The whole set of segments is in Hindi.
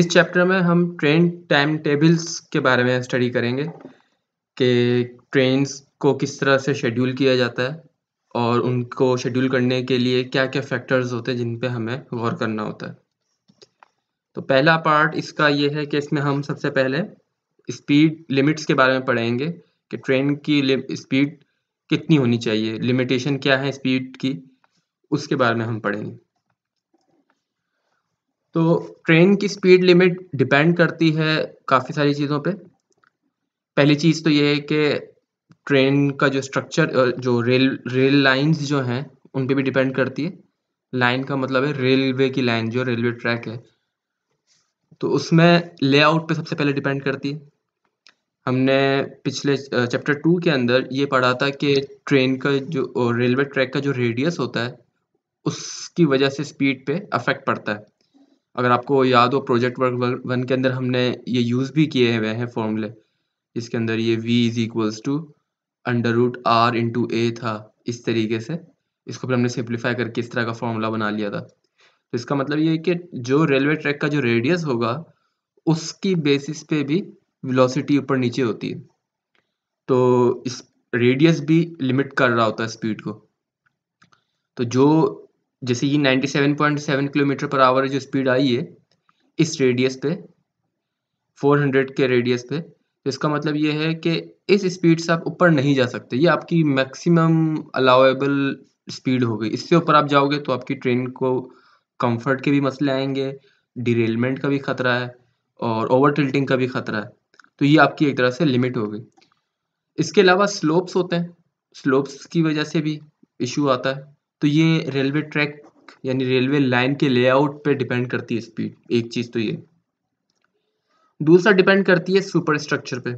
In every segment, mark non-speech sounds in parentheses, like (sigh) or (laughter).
इस चैप्टर में हम ट्रेन टाइम टेबल्स के बारे में स्टडी करेंगे कि ट्रेन्स को किस तरह से शेड्यूल किया जाता है और उनको शेड्यूल करने के लिए क्या क्या फैक्टर्स होते हैं जिन पे हमें गौर करना होता है तो पहला पार्ट इसका ये है कि इसमें हम सबसे पहले स्पीड लिमिट्स के बारे में पढ़ेंगे कि ट्रेन की स्पीड कितनी होनी चाहिए लिमिटेशन क्या है स्पीड की उसके बारे में हम पढ़ेंगे तो ट्रेन की स्पीड लिमिट डिपेंड करती है काफ़ी सारी चीज़ों पे पहली चीज़ तो ये है कि ट्रेन का जो स्ट्रक्चर जो रेल रेल लाइंस जो हैं उन पे भी डिपेंड करती है लाइन का मतलब है रेलवे की लाइन जो रेलवे ट्रैक है तो उसमें लेआउट पे सबसे पहले डिपेंड करती है हमने पिछले चैप्टर टू के अंदर ये पढ़ा था कि ट्रेन का जो रेलवे ट्रैक का जो रेडियस होता है उसकी वजह से स्पीड पे अफेक्ट पड़ता है अगर आपको याद हो प्रोजेक्ट वर्क वन के अंदर हमने ये यूज़ भी किए हुए हैं फॉर्मूले इसके अंदर ये v is equals to under root R into A था इस तरीके से इसको फिर हमने सिंप्लीफाई करके इस तरह का फॉर्मूला बना लिया था तो इसका मतलब ये है कि जो रेलवे ट्रैक का जो रेडियस होगा उसकी बेसिस पे भी वेलोसिटी ऊपर नीचे होती है तो इस रेडियस भी लिमिट कर रहा होता है स्पीड को तो जो जैसे ये 97.7 किलोमीटर पर आवर जो स्पीड आई है इस रेडियस पे 400 के रेडियस पे तो इसका मतलब ये है कि इस स्पीड से आप ऊपर नहीं जा सकते ये आपकी मैक्सिमम अलाउेबल स्पीड हो गई इससे ऊपर आप जाओगे तो आपकी ट्रेन को कंफर्ट के भी मसले आएंगे डिरेलमेंट का भी ख़तरा है और ओवर टिल्टिंग का भी ख़तरा है तो ये आपकी एक तरह से लिमिट हो गई इसके अलावा स्लोप्स होते हैं स्लोप्स की वजह से भी इशू आता है तो ये रेलवे ट्रैक यानी रेलवे लाइन के लेआउट पे डिपेंड करती है स्पीड एक चीज़ तो ये दूसरा डिपेंड करती है सुपर स्ट्रक्चर पे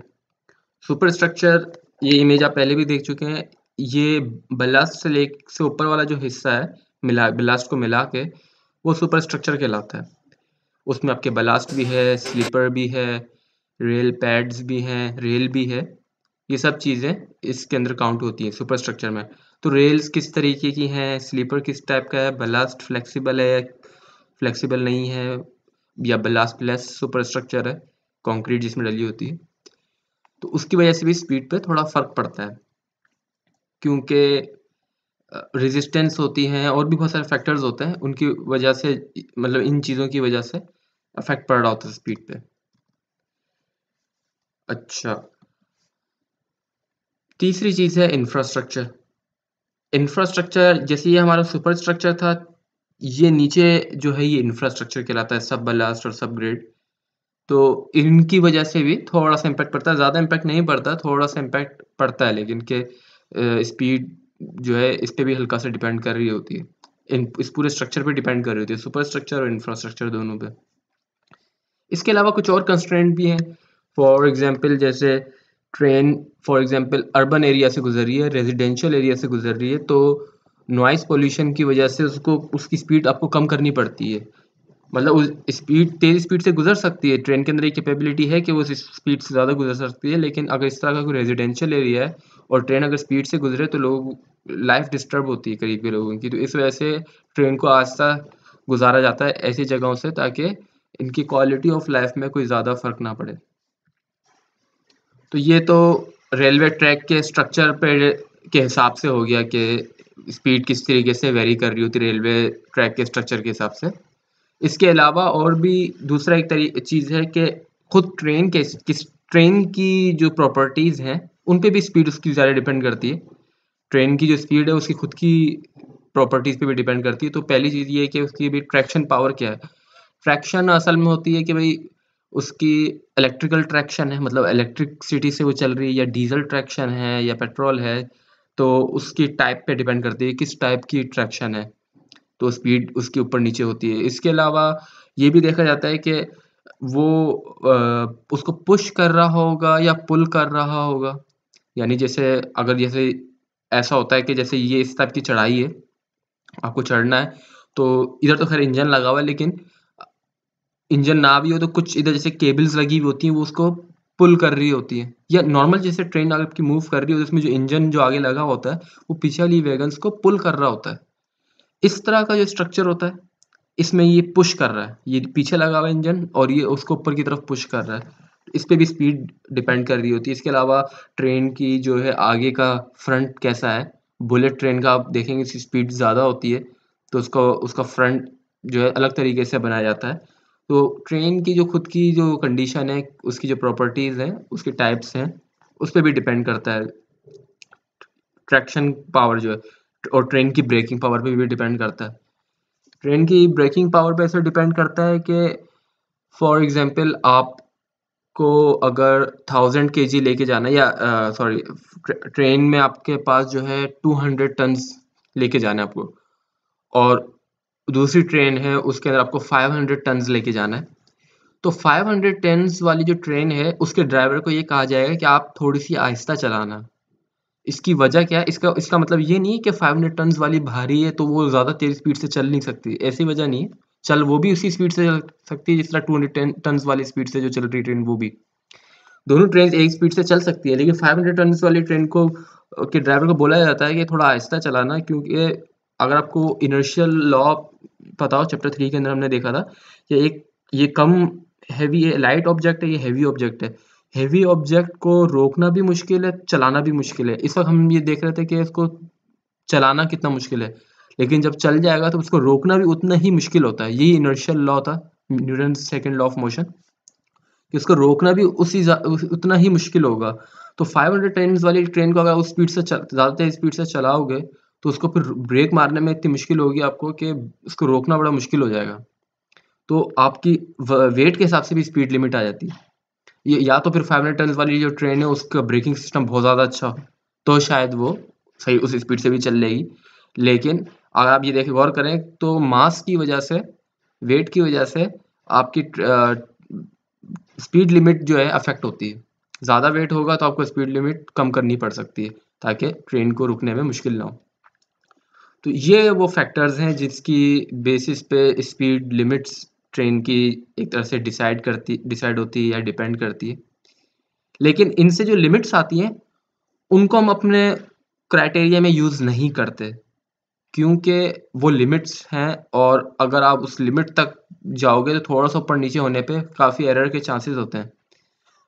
सुपर स्ट्रक्चर ये इमेज आप पहले भी देख चुके हैं ये ब्लास्ट से लेक से ऊपर वाला जो हिस्सा है मिला ब्लास्ट को मिला के वो सुपर स्ट्रक्चर कहलाता है उसमें आपके ब्लास्ट भी है स्लीपर भी है रेल पैड्स भी हैं रेल भी है ये सब चीज़ें इसके अंदर काउंट होती है सुपर स्ट्रक्चर में तो रेल्स किस तरीके की हैं स्लीपर किस टाइप का है ब्लास्ट फ्लेक्सिबल है या फ्लेक्सिबल नहीं है या ब्लास्ट लेस सुपर स्ट्रक्चर है कॉन्क्रीट जिसमें डली होती है तो उसकी वजह से भी स्पीड पर थोड़ा फर्क पड़ता है क्योंकि रेजिस्टेंस होती है और भी बहुत सारे फैक्टर्स होते हैं उनकी वजह से मतलब इन चीज़ों की वजह से अफेक्ट पड़ रहा होता है स्पीड पे अच्छा तीसरी चीज़ है इंफ्रास्ट्रक्चर इंफ्रास्ट्रक्चर जैसे ये हमारा सुपर स्ट्रक्चर था ये नीचे जो है ये इंफ्रास्ट्रक्चर कहलाता है सब बलास्ट और सब ग्रेड तो इनकी वजह से भी थोड़ा सा इम्पैक्ट पड़ता है ज़्यादा इम्पैक्ट नहीं पड़ता थोड़ा सा इम्पैक्ट पड़ता है लेकिन के स्पीड जो है इस पर भी हल्का सा डिपेंड कर रही होती है इन इस पूरे स्ट्रक्चर पे डिपेंड कर रही होती है सुपर स्ट्रक्चर और इंफ्रास्ट्रक्चर दोनों पे इसके अलावा कुछ और कंस्ट्रेंट भी हैं फॉर एग्जांपल जैसे train for example urban area से गुजर रही है रेजिडेंशियल एरिया से गुजर रही है तो नॉइस पोल्यूशन की वजह से उसको उसकी स्पीड आपको कम करनी पड़ती है मतलब उस स्पीड तेज़ स्पीड से गुजर सकती है ट्रेन के अंदर एक कैपेबिलिटी है कि वो उस स्पीड से ज़्यादा गुजर सकती है लेकिन अगर इस तरह का कोई रेजिडेंशियल एरिया है और ट्रेन अगर स्पीड से गुजरे तो लोग लाइफ डिस्टर्ब होती है करीब के लोगों की तो इस वजह से ट्रेन को आस्था गुजारा जाता है ऐसी जगहों से ताकि इनकी क्वालिटी ऑफ लाइफ में कोई ज़्यादा फ़र्क ना पड़े तो ये तो रेलवे ट्रैक के स्ट्रक्चर पे के हिसाब से हो गया कि स्पीड किस तरीके से वेरी कर रही होती रेलवे ट्रैक के स्ट्रक्चर के हिसाब से इसके अलावा और भी दूसरा एक तरी चीज़ है कि खुद ट्रेन के किस ट्रेन की जो प्रॉपर्टीज़ हैं उन पे भी स्पीड उसकी ज़्यादा डिपेंड करती है ट्रेन की जो स्पीड है उसकी खुद की प्रॉपर्टीज़ पे भी डिपेंड करती है तो पहली चीज़ ये है कि उसकी भी ट्रैक्शन पावर क्या है ट्रैक्शन असल में होती है कि भाई उसकी इलेक्ट्रिकल ट्रैक्शन है मतलब इलेक्ट्रिकसिटी से वो चल रही है या डीजल ट्रैक्शन है या पेट्रोल है तो उसकी टाइप पे डिपेंड करती है किस टाइप की ट्रैक्शन है तो स्पीड उसके ऊपर नीचे होती है इसके अलावा ये भी देखा जाता है कि वो आ, उसको पुश कर रहा होगा या पुल कर रहा होगा यानी जैसे अगर जैसे ऐसा होता है कि जैसे ये इस टाइप की चढ़ाई है आपको चढ़ना है तो इधर तो खैर इंजन लगा हुआ है लेकिन इंजन ना भी हो तो कुछ इधर जैसे केबल्स लगी हुई होती हैं वो उसको पुल कर रही होती है या नॉर्मल जैसे ट्रेन अगर आपकी मूव कर रही हो तो उसमें जो इंजन जो आगे लगा होता है वो पीछे वाली वैगन को पुल कर रहा होता है इस तरह का जो स्ट्रक्चर होता है इसमें ये पुश कर रहा है ये पीछे लगा हुआ इंजन और ये उसको ऊपर की तरफ पुश कर रहा है इस पर भी स्पीड डिपेंड कर रही होती है इसके अलावा ट्रेन की जो है आगे का फ्रंट कैसा है बुलेट ट्रेन का आप देखेंगे इसकी स्पीड ज़्यादा होती है तो उसका उसका फ्रंट जो है अलग तरीके से बनाया जाता है तो ट्रेन की जो खुद की जो कंडीशन है उसकी जो प्रॉपर्टीज़ हैं उसके टाइप्स हैं उस पर भी डिपेंड करता है ट्रैक्शन पावर जो है और ट्रेन की ब्रेकिंग पावर पे भी डिपेंड करता है ट्रेन की ब्रेकिंग पावर पे ऐसे डिपेंड करता है कि फॉर एग्जांपल आपको अगर थाउजेंड के जी लेके जाना या सॉरी ट्रेन में आपके पास जो है टू हंड्रेड टन लेके जाना है आपको और दूसरी ट्रेन है उसके अंदर आपको 500 हंड्रेड टन लेके जाना है तो 500 हंड्रेड टन वाली जो ट्रेन है उसके ड्राइवर को ये कहा जाएगा कि आप थोड़ी सी आहिस्ता चलाना इसकी वजह क्या है इसका इसका मतलब ये नहीं है कि 500 हंड्रेड टन वाली भारी है तो वो ज़्यादा तेज स्पीड से चल नहीं सकती ऐसी वजह नहीं है चल वो भी उसी स्पीड से चल सकती है जिस तरह टू हंड्रेड टन वाली स्पीड से जो चल रही ट्रेन वो भी दोनों ट्रेन एक स्पीड से चल सकती है लेकिन फाइव हंड्रेड टन वाली ट्रेन को के ड्राइवर को बोला जाता है कि थोड़ा आहिस्ता चलाना क्योंकि अगर आपको इनर्शियल लॉ पता हो चैप्टर थ्री के अंदर हमने देखा था कि एक ये कम हैवी है लाइट ऑब्जेक्ट है ये हैवी ऑब्जेक्ट है हैवी ऑब्जेक्ट को रोकना भी मुश्किल है चलाना भी मुश्किल है इस वक्त हम ये देख रहे थे कि इसको चलाना कितना मुश्किल है लेकिन जब चल जाएगा तो उसको रोकना भी उतना ही मुश्किल होता है यही इनर्शियल लॉ था Newton second law of motion कि उसको रोकना भी उसी उतना ही मुश्किल होगा तो 500 हंड्रेड वाली ट्रेन को अगर उस स्पीड से ज़्यादा तेज स्पीड से चलाओगे तो उसको फिर ब्रेक मारने में इतनी मुश्किल होगी आपको कि उसको रोकना बड़ा मुश्किल हो जाएगा तो आपकी वेट के हिसाब से भी स्पीड लिमिट आ जाती है ये या तो फिर फाइव हंड्रेड टन वाली जो ट्रेन है उसका ब्रेकिंग सिस्टम बहुत ज़्यादा अच्छा हो तो शायद वो सही उस स्पीड से भी चल लेगी लेकिन अगर आप ये देखें गौर करें तो मास की वजह से वेट की वजह से आपकी स्पीड लिमिट जो है अफेक्ट होती है ज़्यादा वेट होगा तो आपको स्पीड लिमिट कम करनी पड़ सकती है ताकि ट्रेन को रुकने में मुश्किल ना हो तो ये वो फैक्टर्स हैं जिसकी बेसिस पे स्पीड लिमिट्स ट्रेन की एक तरह से डिसाइड करती डिसाइड होती है या डिपेंड करती है लेकिन इनसे जो लिमिट्स आती हैं उनको हम अपने क्राइटेरिया में यूज़ नहीं करते क्योंकि वो लिमिट्स हैं और अगर आप उस लिमिट तक जाओगे तो थोड़ा सा ऊपर नीचे होने पे काफ़ी एरर के चांसेस होते हैं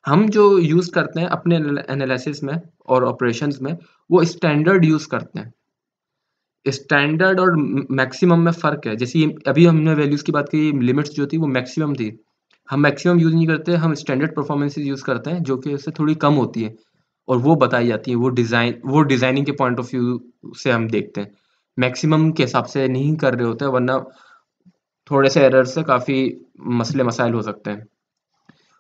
हम जो यूज़ करते हैं अपने एनालिसिस में और ऑपरेशंस में वो स्टैंडर्ड यूज़ करते हैं स्टैंडर्ड और मैक्सिमम में फ़र्क है जैसे अभी हमने वैल्यूज़ की बात की लिमिट्स जो थी वो मैक्सिमम थी हम मैक्सिमम यूज़ नहीं करते हम स्टैंडर्ड परफॉर्मेंसेज यूज़ करते हैं जो कि उससे थोड़ी कम होती है और वो बताई जाती है वो डिज़ाइन वो डिज़ाइनिंग के पॉइंट ऑफ व्यू से हम देखते हैं मैक्सिमम के हिसाब से नहीं कर रहे होते वरना थोड़े से एरर से काफ़ी मसले मसाइल हो सकते हैं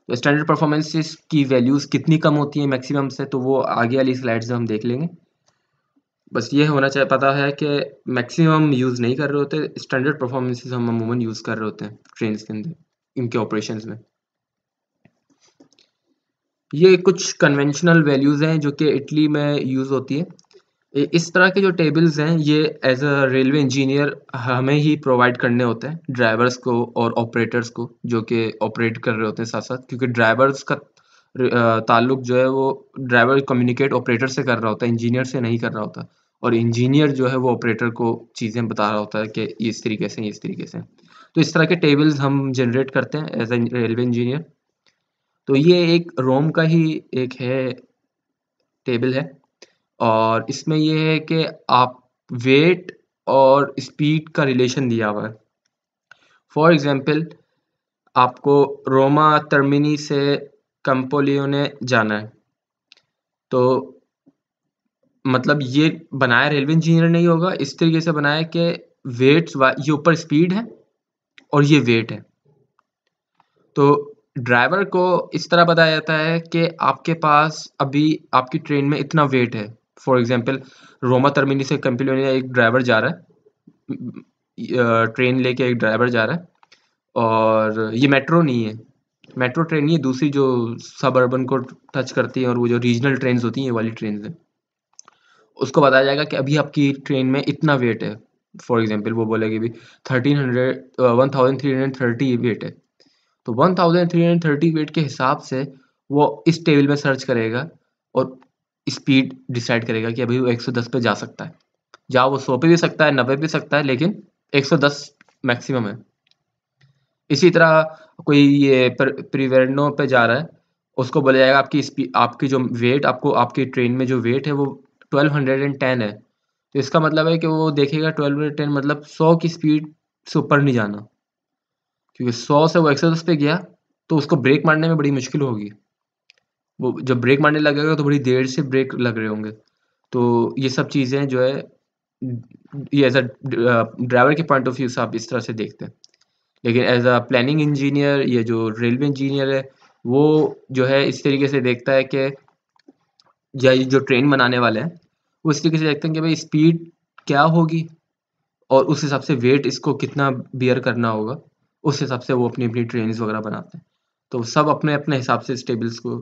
तो स्टैंडर्ड परफॉर्मेंसेस की वैल्यूज़ कितनी कम होती है मैक्सिमम से तो वो आगे वाली स्लाइड्स में हम देख लेंगे बस ये होना चाहिए पता है कि मैक्सिमम यूज़ नहीं कर रहे होते स्टैंडर्ड परफॉर्मेंसेज हम अमूमन यूज़ कर रहे होते हैं ट्रेन के अंदर इनके ऑपरेशन में ये कुछ कन्वेंशनल वैल्यूज़ हैं जो कि इटली में यूज़ होती है इस तरह के जो टेबल्स हैं ये एज अ रेलवे इंजीनियर हमें ही प्रोवाइड करने होते हैं ड्राइवर्स को और ऑपरेटर्स को जो कि ऑपरेट कर रहे होते हैं साथ साथ क्योंकि ड्राइवर्स का ताल्लुक जो है वो ड्राइवर कम्युनिकेट ऑपरेटर से कर रहा होता है इंजीनियर से नहीं कर रहा होता और इंजीनियर जो है वो ऑपरेटर को चीज़ें बता रहा होता है कि इस तरीके से इस तरीके से तो इस तरह के टेबल्स हम जनरेट करते हैं एज ए रेलवे इंजीनियर तो ये एक रोम का ही एक है टेबल है और इसमें यह है कि आप वेट और स्पीड का रिलेशन दिया हुआ है फॉर एग्ज़ाम्पल आपको रोमा टर्मिनी से कंपोलियो ने जाना है तो मतलब ये बनाया रेलवे इंजीनियर नहीं होगा इस तरीके से बनाया कि वेट्स ये ऊपर स्पीड है और ये वेट है तो ड्राइवर को इस तरह बताया जाता है कि आपके पास अभी आपकी ट्रेन में इतना वेट है फॉर एग्जांपल रोमा तरमिनी से कंपनी एक ड्राइवर जा रहा है ट्रेन लेके एक ड्राइवर जा रहा है और ये मेट्रो नहीं है मेट्रो ट्रेन नहीं है दूसरी जो सब अर्बन को टच करती है और वो जो रीजनल ट्रेन होती हैं ये वाली ट्रेन है उसको बताया जाएगा कि अभी आपकी ट्रेन में इतना वेट है फॉर एग्जाम्पल वो बोलेगी भी thirteen hundred one thousand three hundred thirty weight है तो one thousand three hundred thirty weight के हिसाब से वो इस टेबल में सर्च करेगा और स्पीड डिसाइड करेगा कि अभी वो एक सौ दस पे जा सकता है जा वो सौ पे भी सकता है नब्बे पे भी सकता है लेकिन एक सौ दस मैक्सिमम है इसी तरह कोई ये प्रिवेरनो पे जा रहा है उसको बोला जाएगा आपकी स्पीड आपकी जो वेट आपको आपकी ट्रेन में जो वेट है वो ट्वेल्व हंड्रेड एंड टेन है तो इसका मतलब है कि वो देखेगा ट्वेल्व हंड्रेड टेन मतलब सौ की स्पीड से ऊपर नहीं जाना क्योंकि सौ से वो एक सौ दस पे गया तो उसको ब्रेक मारने में बड़ी मुश्किल होगी वो जब ब्रेक मारने लगेगा तो बड़ी देर से ब्रेक लग रहे होंगे तो ये सब चीज़ें जो है ये एज अ ड्राइवर के पॉइंट ऑफ व्यू से आप इस तरह से देखते हैं लेकिन एज अ प्लानिंग इंजीनियर या जो रेलवे इंजीनियर है वो जो है इस तरीके से देखता है कि या जो ट्रेन बनाने वाले हैं उस तरीके से देखते हैं कि भाई स्पीड क्या होगी और उस हिसाब से वेट इसको कितना बियर करना होगा उस हिसाब से वो अपनी अपनी ट्रेन वगैरह बनाते हैं तो सब अपने अपने हिसाब से इस टेबल्स को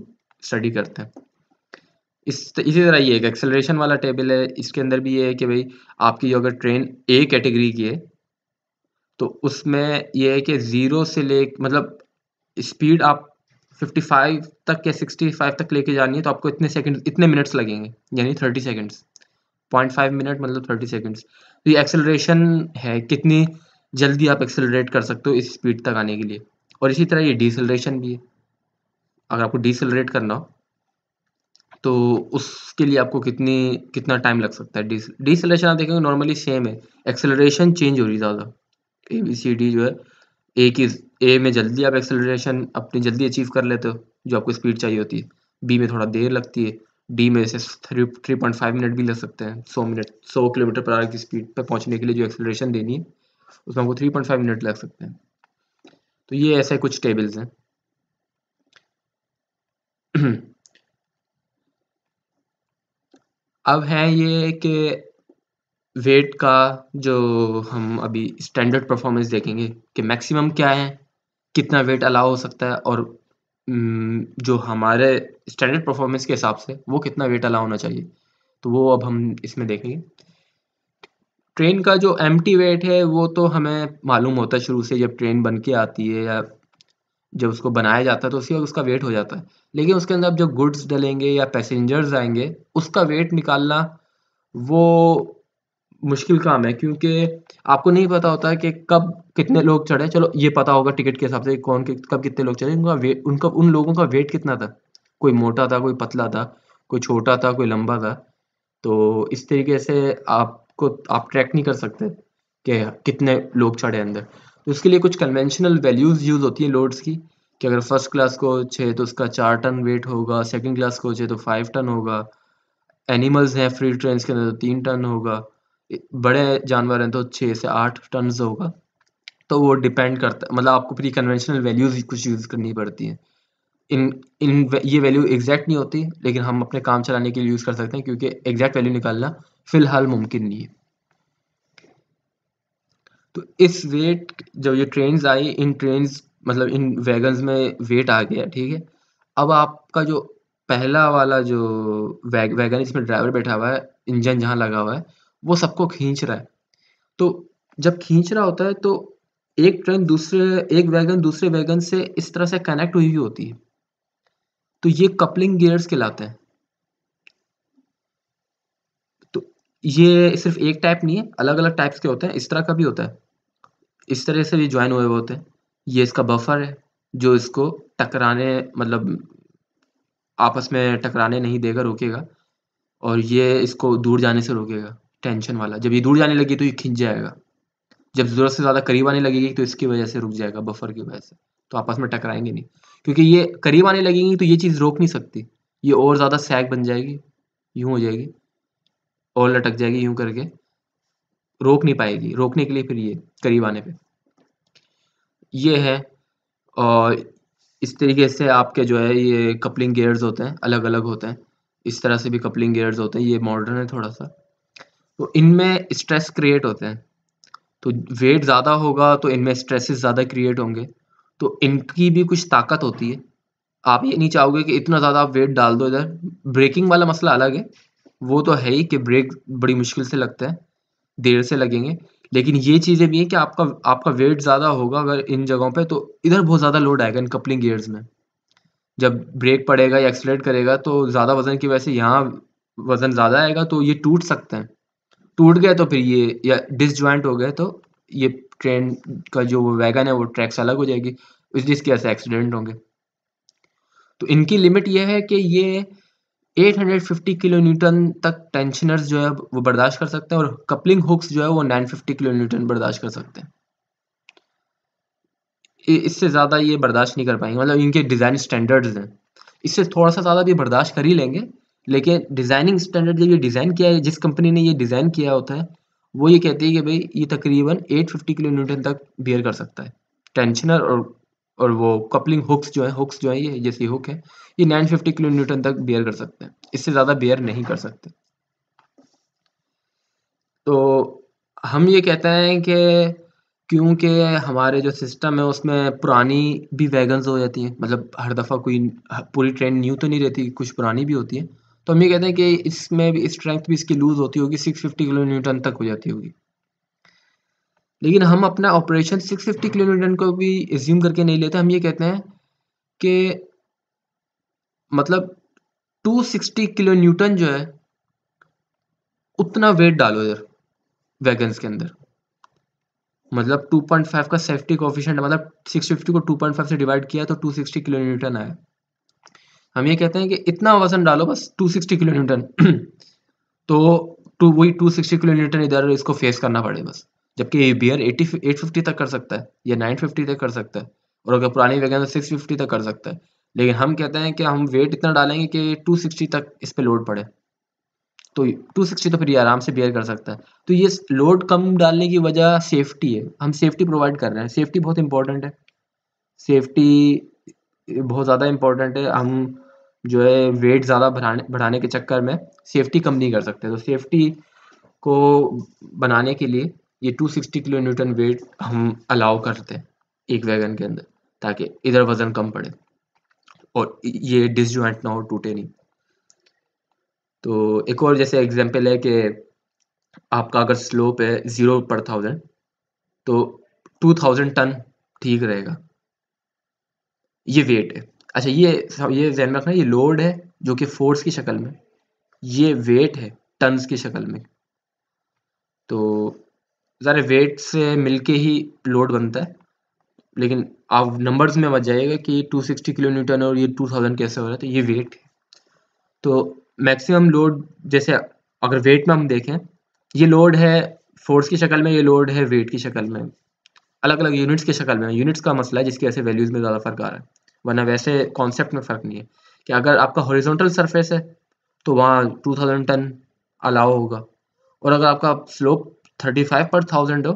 स्टडी करते हैं इस इसी तरह ये एक एक्सेलरेशन वाला टेबल है इसके अंदर भी ये है कि भाई आपकी अगर ट्रेन ए कैटेगरी की है तो उसमें यह है कि ज़ीरो से ले मतलब स्पीड आप 55 तक या 65 तक लेके जानी है तो आपको इतने सेकंड इतने मिनट्स लगेंगे यानी 30 सेकंड्स 0.5 मिनट मतलब 30 सेकंड्स तो ये एक्सेलरेशन है कितनी जल्दी आप एक्सेलरेट कर सकते हो इस स्पीड तक आने के लिए और इसी तरह ये डिसलरेशन भी है अगर आपको डिसलरेट करना हो तो उसके लिए आपको कितनी कितना टाइम लग सकता है डिसलेशन आप देखेंगे नॉर्मली सेम है एक्सेलरेशन चेंज हो रही ज़्यादा ए बी सी डी जो है ए की ए में जल्दी आप एक्सेलरेशन अपनी जल्दी अचीव कर लेते हो जो आपको स्पीड चाहिए होती है बी में थोड़ा देर लगती है डी में जैसे three three point five minute भी लग सकते हैं सौ मिनट सौ किलोमीटर पर आर की स्पीड पर पहुंचने के लिए जो एक्सेलरेशन देनी है उसमें आपको थ्री पॉइंट फाइव मिनट लग सकते हैं तो ये ऐसे कुछ टेबल्स हैं (clears throat) अब है ये कि वेट का जो हम अभी स्टैंडर्ड परफॉर्मेंस देखेंगे कि मैक्सिमम क्या है कितना वेट अलाउ हो सकता है और हम्म, जो हमारे स्टैंडर्ड परफॉर्मेंस के हिसाब से वो कितना वेट अलाउ होना चाहिए तो वो अब हम इसमें देखेंगे ट्रेन का जो एम वेट है वो तो हमें मालूम होता है शुरू से जब ट्रेन बन के आती है या जब उसको बनाया जाता है तो उसी उसका वेट हो जाता है लेकिन उसके अंदर अब जो गुड्स डलेंगे या पैसेंजर्स आएंगे उसका वेट निकालना वो मुश्किल काम है क्योंकि आपको नहीं पता होता कि कब कितने लोग चढ़े चलो ये पता होगा टिकट के हिसाब से कौन के कब कितने लोग चढ़े उनका वेट उनका उन लोगों का वेट कितना था कोई मोटा था कोई पतला था कोई छोटा था कोई लंबा था तो इस तरीके से आपको आप ट्रैक नहीं कर सकते कि कितने लोग चढ़े अंदर तो उसके लिए कुछ कन्वेंशनल वैल्यूज़ यूज़ होती हैं लोड्स की कि अगर फर्स्ट क्लास को छे तो उसका चार टन वेट होगा सेकंड क्लास को छे तो फाइव टन होगा एनिमल्स हैं फ्री ट्रेन के अंदर तो तीन टन होगा बड़े जानवर हैं तो छः से आठ टन होगा तो वो डिपेंड करता है मतलब आपको प्री कन्वेंशनल वैल्यूज़ कुछ यूज़ करनी पड़ती हैं इन इन ये वैल्यू एग्जैक्ट नहीं होती लेकिन हम अपने काम चलाने के लिए यूज़ कर सकते हैं क्योंकि एग्जैक्ट वैल्यू निकालना फ़िलहाल मुमकिन नहीं है तो इस वेट जब ये ट्रेन आई इन ट्रेन मतलब इन वैगन में वेट आ गया ठीक है अब आपका जो पहला वाला जो वैग वैगन इसमें ड्राइवर बैठा हुआ है इंजन जहाँ लगा हुआ है वो सबको खींच रहा है तो जब खींच रहा होता है तो एक ट्रेन दूसरे एक वैगन दूसरे वैगन से इस तरह से कनेक्ट हुई हुई होती है तो ये कपलिंग गियर्स कहलाते हैं तो ये सिर्फ एक टाइप नहीं है अलग अलग टाइप्स के होते हैं इस तरह का भी होता है इस तरह से भी ज्वाइन हुए हुए होते हैं ये इसका बफर है जो इसको टकराने मतलब आपस में टकराने नहीं देगा रोकेगा और ये इसको दूर जाने से रोकेगा टेंशन वाला जब ये दूर जाने लगी तो ये खिंच जाएगा जब ज़रूरत से ज़्यादा करीब आने लगेगी तो इसकी वजह से रुक जाएगा बफर की वजह से तो आपस में टकराएंगे नहीं क्योंकि ये करीब आने लगेंगी तो ये चीज़ रोक नहीं सकती ये और ज़्यादा सैग बन जाएगी यूं हो जाएगी और लटक जाएगी यूं करके रोक नहीं पाएगी रोकने के लिए फिर ये करीब आने पे ये है और इस तरीके से आपके जो है ये कपलिंग गेयर्स होते हैं अलग अलग होते हैं इस तरह से भी कपलिंग गेयर्स होते हैं ये मॉडर्न है थोड़ा सा तो इनमें स्ट्रेस क्रिएट होते हैं तो वेट ज़्यादा होगा तो इनमें स्ट्रेसेस ज़्यादा क्रिएट होंगे तो इनकी भी कुछ ताकत होती है आप ये नहीं चाहोगे कि इतना ज़्यादा आप वेट डाल दो इधर ब्रेकिंग वाला मसला अलग है वो तो है ही कि ब्रेक बड़ी मुश्किल से लगता है देर से लगेंगे लेकिन ये चीज़ें भी हैं कि आपका आपका वेट ज़्यादा होगा अगर इन जगहों पर तो इधर बहुत ज़्यादा लोड आएगा इन कपलिंग गियर्स में जब ब्रेक पड़ेगा या एक्सलेट करेगा तो ज़्यादा वज़न की वजह से यहाँ वज़न ज़्यादा आएगा तो ये टूट सकते हैं टूट गया तो फिर ये या डिस हो गया तो ये ट्रेन का जो वैगन है वो ट्रैक से अलग हो जाएगी इस जिसकी वजह से एक्सीडेंट होंगे तो इनकी लिमिट ये है कि ये 850 किलो न्यूटन तक टेंशनर्स जो है वो बर्दाश्त कर सकते हैं और कपलिंग हुक्स जो है वो 950 किलो न्यूटन बर्दाश्त कर सकते हैं इससे ज़्यादा ये बर्दाश्त नहीं कर पाएंगे मतलब इनके डिज़ाइन स्टैंडर्ड्स हैं इससे थोड़ा सा ज़्यादा भी बर्दाश्त कर ही लेंगे लेकिन डिज़ाइनिंग स्टैंडर्ड जब ये डिज़ाइन किया है जिस कंपनी ने ये डिज़ाइन किया होता है वो ये कहती है कि भाई ये तकरीबन 850 किलो न्यूटन तक बियर कर सकता है टेंशनर और और वो कपलिंग हुक्स जो है हुक्स जो है ये जैसे हुक है ये 950 किलो न्यूटन तक बियर कर सकते हैं इससे ज़्यादा बियर नहीं कर सकते तो हम ये कहते हैं कि क्योंकि हमारे जो सिस्टम है उसमें पुरानी भी वैगन्स हो जाती हैं मतलब हर दफ़ा कोई पूरी ट्रेन न्यू तो नहीं रहती कुछ पुरानी भी होती है तो हम ये कहते हैं कि इसमें भी स्ट्रेंथ इस भी इसकी लूज़ होती होगी 650 किलो न्यूटन तक हो जाती होगी लेकिन हम अपना ऑपरेशन 650 किलो न्यूटन को भी एज्यूम करके नहीं लेते हम ये कहते हैं कि मतलब 260 किलो न्यूटन जो है उतना वेट डालो इधर वैगन्स के अंदर मतलब 2.5 का सेफ्टी कोफिशेंट मतलब 650 को 2.5 से डिवाइड किया तो 260 किलो न्यूटन आया हम ये कहते हैं कि इतना वजन डालो बस 260 किलो न्यूटन (clears throat) तो टू वही 260 किलो न्यूटन इधर इसको फेस करना पड़े बस जबकि बियर 80 850 तक कर सकता है या 950 तक कर सकता है और अगर पुरानी वैगन सिक्स फिफ्टी तक कर सकता है लेकिन हम कहते हैं कि हम वेट इतना डालेंगे कि सिक्सटी तक इस पर लोड पड़े तो टू सिक्सटी तो फिर ये आराम से बियर कर सकता है तो ये लोड कम डालने की वजह सेफ्टी है हम सेफ्टी प्रोवाइड कर रहे हैं सेफ्टी बहुत इंपॉर्टेंट है सेफ्टी बहुत ज़्यादा इम्पोर्टेंट है हम जो है वेट ज़्यादा बढ़ाने बढ़ाने के चक्कर में सेफ्टी कम नहीं कर सकते तो सेफ्टी को बनाने के लिए ये 260 किलो न्यूटन वेट हम अलाउ करते हैं एक वैगन के अंदर ताकि इधर वज़न कम पड़े और ये डिसजॉइंट ना हो टूटे नहीं तो एक और जैसे एग्जांपल है कि आपका अगर स्लोप है ज़ीरो पर थाउजेंड तो टू थाउजेंड टन ठीक रहेगा ये वेट है अच्छा ये ये जहन रखना ये लोड है जो कि फोर्स की शक्ल में ये वेट है टन्स की शक्ल में तो ज़रा वेट से मिलके ही लोड बनता है लेकिन आप नंबर्स में मत जाइएगा कि 260 किलो न्यूटन और ये 2000 कैसे हो रहा है तो ये वेट है तो मैक्सिमम लोड जैसे अगर वेट में हम देखें ये लोड है फोर्स की शक्ल में ये लोड है वेट की शक्ल में अलग अलग यूनिट्स की शक्ल में यूनिट्स का मसला है जिसकी ऐसे वैल्यूज़ में ज़्यादा फर्क आ रहा है वरना वैसे कॉन्सेप्ट में फ़र्क नहीं है कि अगर आपका हॉरिजॉन्टल सरफेस है तो वहाँ टू थाउजेंड टन अलाउ होगा और अगर आपका स्लोप थर्टी फाइव पर थाउजेंड हो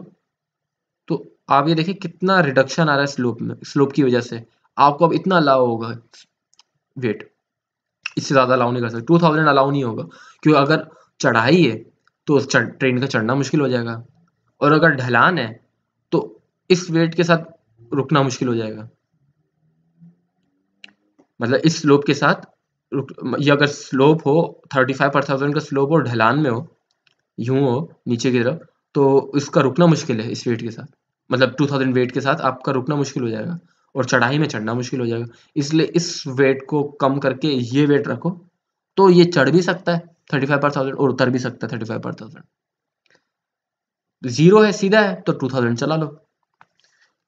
तो आप ये देखिए कितना रिडक्शन आ रहा है स्लोप में स्लोप की वजह से आपको अब इतना अलाउ होगा वेट इससे ज़्यादा अलाउ नहीं कर सकते टू थाउजेंड अलाउ नहीं होगा क्योंकि अगर चढ़ाई है तो उस ट्रेन का चढ़ना मुश्किल हो जाएगा और अगर ढलान है तो इस वेट के साथ रुकना मुश्किल हो जाएगा मतलब इस स्लोप के साथ ये अगर स्लोप हो थर्टी फाइव पर थाउजेंड का स्लोप हो ढलान में हो यूं हो नीचे की तरफ तो इसका रुकना मुश्किल है इस वेट के साथ मतलब टू थाउजेंड वेट के साथ आपका रुकना मुश्किल हो जाएगा और चढ़ाई में चढ़ना मुश्किल हो जाएगा इसलिए इस वेट को कम करके ये वेट रखो तो ये चढ़ भी सकता है थर्टी फाइव पर थाउजेंड और उतर भी सकता है थर्टी फाइव पर थाउजेंड जीरो है सीधा है तो टू थाउजेंड चला लो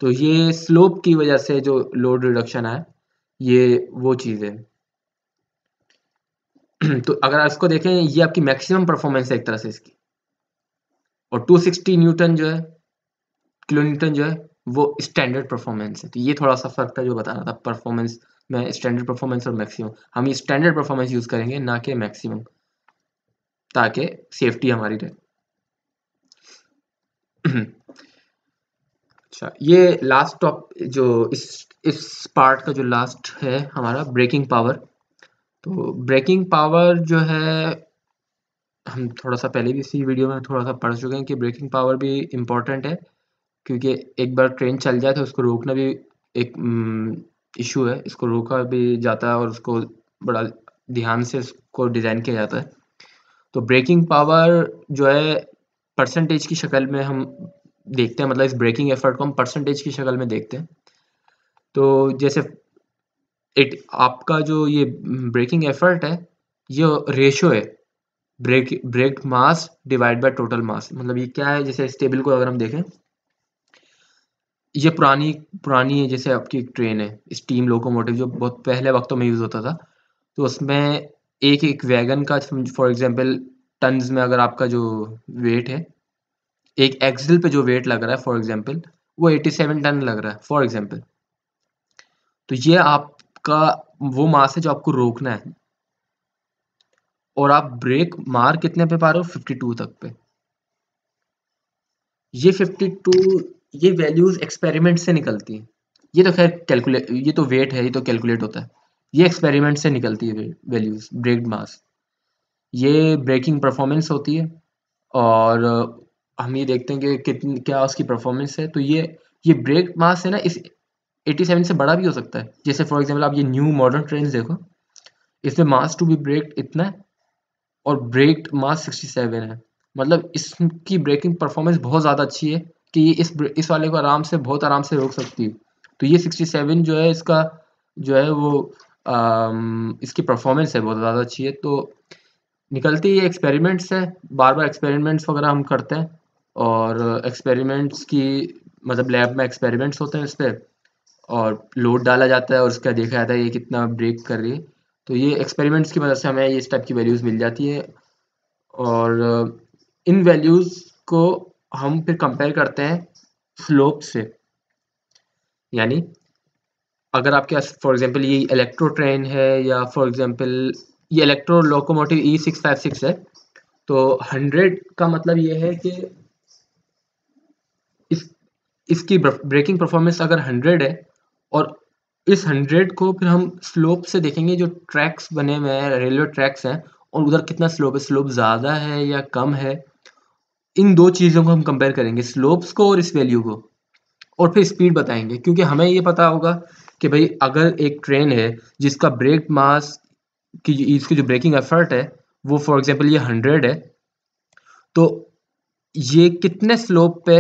तो ये स्लोप की वजह से जो लोड रिडक्शन है ये वो चीज़ है (clears throat) तो अगर आप इसको देखें ये आपकी मैक्सिमम परफॉर्मेंस है एक तरह से इसकी और 260 न्यूटन जो है किलो न्यूटन जो है वो स्टैंडर्ड परफॉर्मेंस है तो ये थोड़ा सा फर्क था जो बता रहा था परफॉर्मेंस में स्टैंडर्ड परफॉर्मेंस और मैक्सिमम हम ये स्टैंडर्ड परफॉर्मेंस यूज़ करेंगे ना कि मैक्सिमम ताकि सेफ्टी हमारी रहे (clears throat) हम्म। अच्छा ये लास्ट टॉप जो इस इस पार्ट का जो लास्ट है हमारा ब्रेकिंग पावर तो ब्रेकिंग पावर जो है हम थोड़ा सा पहले भी इसी वीडियो में थोड़ा सा पढ़ चुके हैं कि ब्रेकिंग पावर भी इम्पोर्टेंट है क्योंकि एक बार ट्रेन चल जाए तो उसको रोकना भी एक इशू हम्म, है इसको रोका भी जाता है और उसको बड़ा ध्यान से इसको डिज़ाइन किया जाता है तो ब्रेकिंग पावर जो है परसेंटेज की शक्ल में हम देखते हैं मतलब इस ब्रेकिंग एफर्ट को हम परसेंटेज की शक्ल में देखते हैं तो जैसे इट आपका जो ये ब्रेकिंग एफर्ट है ये रेशो है brake brake mass divide by total mass मतलब ये क्या है जैसे इस टेबल को अगर हम देखें ये पुरानी पुरानी है जैसे आपकी एक ट्रेन है स्टीम लोकोमोटिव जो बहुत पहले वक्तों में यूज़ होता था तो उसमें एक एक वैगन का फॉर एग्जांपल टन्स में अगर आपका जो वेट है एक एक्सल पे जो वेट लग रहा है फॉर एग्जाम्पल वो 87 टन लग रहा है फॉर एग्जाम्पल तो ये आपका वो मास है जो आपको रोकना है और आप ब्रेक मार कितने पे पा रहे हो 52 तक पे ये 52 ये वैल्यूज एक्सपेरिमेंट तो तो तो से निकलती है ये तो खैर कैलकुलेट ये तो वेट है ये तो कैलकुलेट होता है ये एक्सपेरिमेंट से निकलती है वैल्यूज ब्रेक मास ये ब्रेकिंग परफॉर्मेंस होती है और हम ये देखते हैं कि कितनी क्या उसकी परफॉर्मेंस है तो ये ये ब्रेक मास है ना इस 87 से बड़ा भी हो सकता है जैसे फॉर एग्जांपल आप ये न्यू मॉडर्न ट्रेन देखो इसमें मास टू बी ब्रेक इतना है और ब्रेक मास 67 है मतलब इसकी ब्रेकिंग परफॉर्मेंस बहुत ज़्यादा अच्छी है कि ये इस इस वाले को आराम से बहुत आराम से रोक सकती है तो ये सिक्सटी जो है इसका जो है वो आ, इसकी परफॉर्मेंस है बहुत ज़्यादा अच्छी है तो निकलती ये एक्सपेरिमेंट्स है बार बार एक्सपेरिमेंट्स वगैरह हम करते हैं और एक्सपेरिमेंट्स की मतलब लैब में एक्सपेरिमेंट्स होते हैं इस पर और लोड डाला जाता है और उसका देखा जाता है ये कितना ब्रेक कर रही है तो ये एक्सपेरिमेंट्स की मदद से हमें ये टाइप की वैल्यूज़ मिल जाती है और इन वैल्यूज़ को हम फिर कंपेयर करते हैं स्लोप से यानी अगर आपके पास फॉर एग्जांपल ये इलेक्ट्रो ट्रेन है या फॉर एग्जांपल ये electro locomotive E six five six है तो हंड्रेड का मतलब ये है कि इसकी ब्रेकिंग परफॉर्मेंस अगर हंड्रेड है और इस हंड्रेड को फिर हम स्लोप से देखेंगे जो ट्रैक्स बने हुए हैं रेलवे ट्रैक्स हैं और उधर कितना स्लोप है स्लोप ज़्यादा है या कम है इन दो चीज़ों को हम कंपेयर करेंगे स्लोप्स को और इस वैल्यू को और फिर स्पीड बताएंगे क्योंकि हमें ये पता होगा कि भाई अगर एक ट्रेन है जिसका ब्रेक मास की इसकी जो ब्रेकिंग एफर्ट है वो फॉर एग्जांपल ये हंड्रेड है तो ये कितने स्लोप पे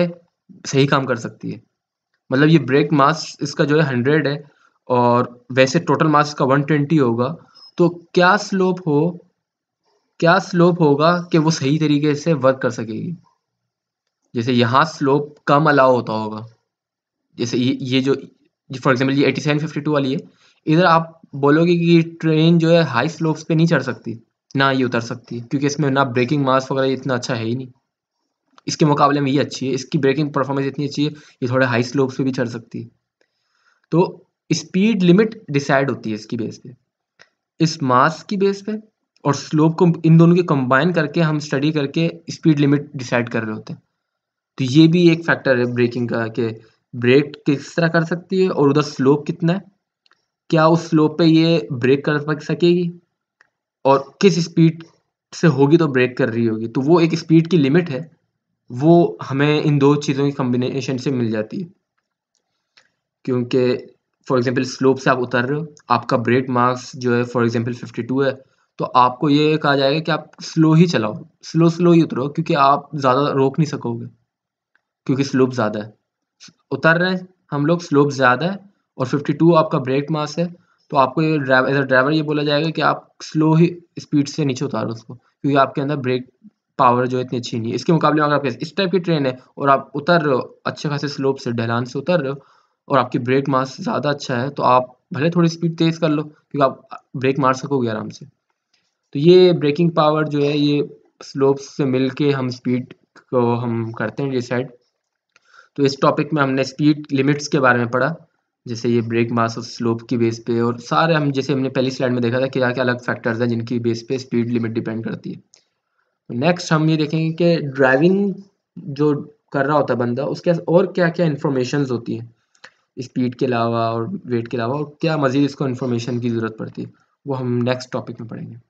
सही काम कर सकती है मतलब ये ब्रेक मास इसका जो है हंड्रेड है और वैसे टोटल मास इसका वन ट्वेंटी होगा तो क्या स्लोप हो क्या स्लोप होगा कि वो सही तरीके से वर्क कर सकेगी जैसे यहाँ स्लोप कम अलाउ होता होगा जैसे ये ये जो फॉर एग्जाम्पल ये एटी सेवन फिफ्टी टू वाली है इधर आप बोलोगे कि ट्रेन जो है हाई स्लोप्स पे नहीं चढ़ सकती ना ये उतर सकती क्योंकि इसमें ना ब्रेकिंग मास वगैरह इतना अच्छा है ही नहीं इसके मुकाबले में ये अच्छी है इसकी ब्रेकिंग परफॉर्मेंस इतनी अच्छी है ये थोड़े हाई स्लोप्स पे भी चढ़ सकती है तो स्पीड लिमिट डिसाइड होती है इसकी बेस पे इस मास की बेस पे और स्लोप को इन दोनों के कंबाइन करके हम स्टडी करके स्पीड लिमिट डिसाइड कर रहे होते हैं तो ये भी एक फैक्टर है ब्रेकिंग का कि ब्रेक किस तरह कर सकती है और उधर स्लोप कितना है क्या उस स्लोप पे ये ब्रेक कर सकेगी और किस स्पीड से होगी तो ब्रेक कर रही होगी तो वो एक स्पीड की लिमिट है वो हमें इन दो चीज़ों की कम्बिनेशन से मिल जाती है क्योंकि फॉर एग्जांपल स्लोप से आप उतर रहे हो आपका ब्रेक मार्क्स जो है फॉर एग्जांपल 52 है तो आपको ये कहा जाएगा कि आप स्लो ही चलाओ स्लो स्लो ही उतरो क्योंकि आप ज़्यादा रोक नहीं सकोगे क्योंकि स्लोप ज़्यादा है उतर रहे हैं हम लोग स्लोप ज़्यादा है और 52 आपका ब्रेक मास है तो आपको ये ड्राइवर ड्राइवर ये बोला जाएगा कि आप स्लो ही स्पीड से नीचे उतारो उसको क्योंकि आपके अंदर ब्रेक पावर जो इतनी अच्छी नहीं है इसके मुकाबले में अगर आपके इस टाइप की ट्रेन है और आप उतर रहे हो अच्छे खासे स्लोप से ढलान से उतर रहे हो और आपकी ब्रेक मार्स ज़्यादा अच्छा है तो आप भले थोड़ी स्पीड तेज़ कर लो क्योंकि आप ब्रेक मार सकोगे आराम से तो ये ब्रेकिंग पावर जो है ये स्लोप्स से मिल के हम स्पीड को हम करते हैं डिसाइड तो इस टॉपिक में हमने स्पीड लिमिट्स के बारे में पढ़ा जैसे ये ब्रेक मास और स्लोप की बेस पे और सारे हम जैसे हमने पहली स्लाइड में देखा था कि क्या क्या अलग फैक्टर्स हैं जिनकी बेस पे स्पीड लिमिट डिपेंड करती है नेक्स्ट हम ये देखेंगे कि ड्राइविंग जो कर रहा होता है बंदा उसके और क्या क्या इन्फॉर्मेशन होती है स्पीड के अलावा और वेट के अलावा और क्या मज़ीद इसको इन्फॉर्मेशन की ज़रूरत पड़ती है वो हम नेक्स्ट टॉपिक में पढ़ेंगे